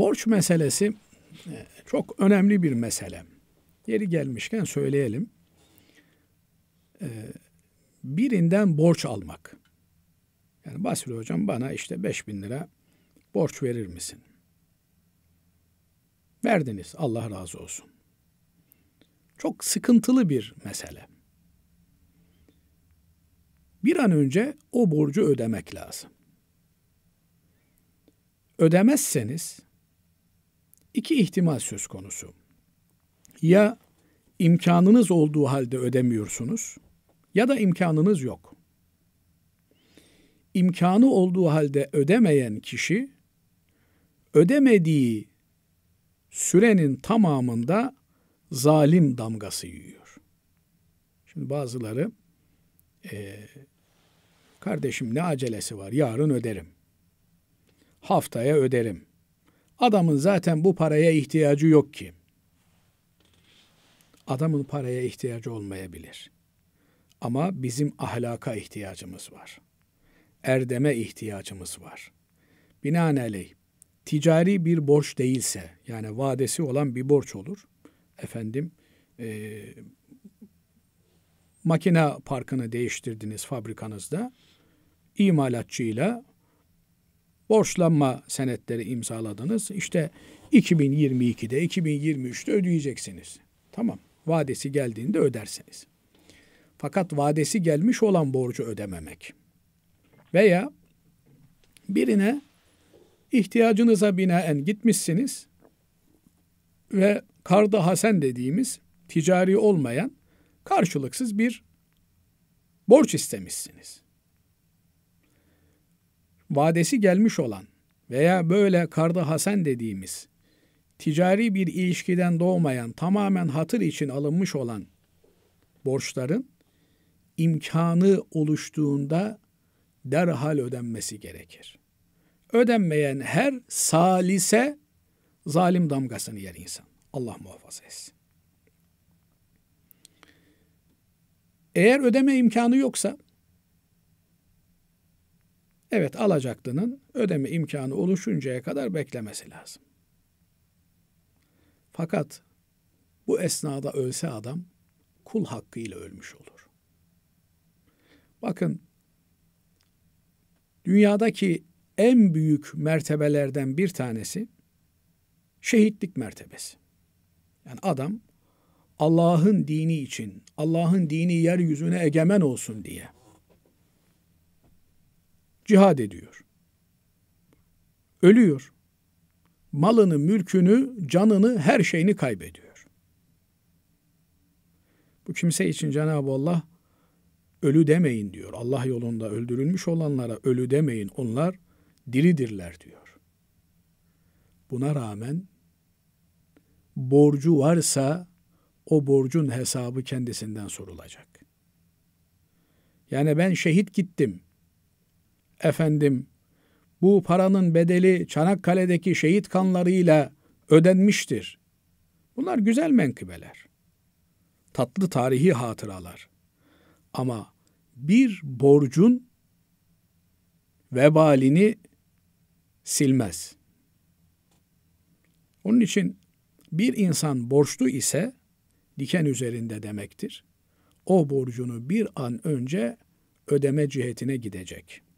Borç meselesi e, çok önemli bir mesele. Yeri gelmişken söyleyelim. E, birinden borç almak. Yani Basri hocam bana işte 5 bin lira borç verir misin? Verdiniz Allah razı olsun. Çok sıkıntılı bir mesele. Bir an önce o borcu ödemek lazım. Ödemezseniz iki ihtimal söz konusu. Ya imkanınız olduğu halde ödemiyorsunuz ya da imkanınız yok. İmkanı olduğu halde ödemeyen kişi ödemediği sürenin tamamında zalim damgası yiyor. Şimdi bazıları e, kardeşim ne acelesi var yarın öderim. Haftaya öderim. Adamın zaten bu paraya ihtiyacı yok ki. Adamın paraya ihtiyacı olmayabilir. Ama bizim ahlaka ihtiyacımız var. Erdeme ihtiyacımız var. Binaenaleyh ticari bir borç değilse yani vadesi olan bir borç olur. Efendim e, makine parkını değiştirdiniz fabrikanızda imalatçıyla borçlanma senetleri imzaladınız. İşte 2022'de, 2023'te ödeyeceksiniz. Tamam. Vadesi geldiğinde ödersiniz. Fakat vadesi gelmiş olan borcu ödememek veya birine ihtiyacınıza binaen gitmişsiniz ve karda hasen dediğimiz ticari olmayan karşılıksız bir borç istemişsiniz vadesi gelmiş olan veya böyle karda hasen dediğimiz ticari bir ilişkiden doğmayan tamamen hatır için alınmış olan borçların imkanı oluştuğunda derhal ödenmesi gerekir. Ödenmeyen her salise zalim damgasını yer insan. Allah muhafaza etsin. Eğer ödeme imkanı yoksa Evet alacaklının ödeme imkanı oluşuncaya kadar beklemesi lazım. Fakat bu esnada ölse adam kul hakkıyla ölmüş olur. Bakın dünyadaki en büyük mertebelerden bir tanesi şehitlik mertebesi. Yani adam Allah'ın dini için, Allah'ın dini yeryüzüne egemen olsun diye cihad ediyor. Ölüyor. Malını, mülkünü, canını, her şeyini kaybediyor. Bu kimse için Cenab-ı Allah ölü demeyin diyor. Allah yolunda öldürülmüş olanlara ölü demeyin. Onlar diridirler diyor. Buna rağmen borcu varsa o borcun hesabı kendisinden sorulacak. Yani ben şehit gittim efendim bu paranın bedeli Çanakkale'deki şehit kanlarıyla ödenmiştir. Bunlar güzel menkıbeler. Tatlı tarihi hatıralar. Ama bir borcun vebalini silmez. Onun için bir insan borçlu ise diken üzerinde demektir. O borcunu bir an önce ödeme cihetine gidecek.''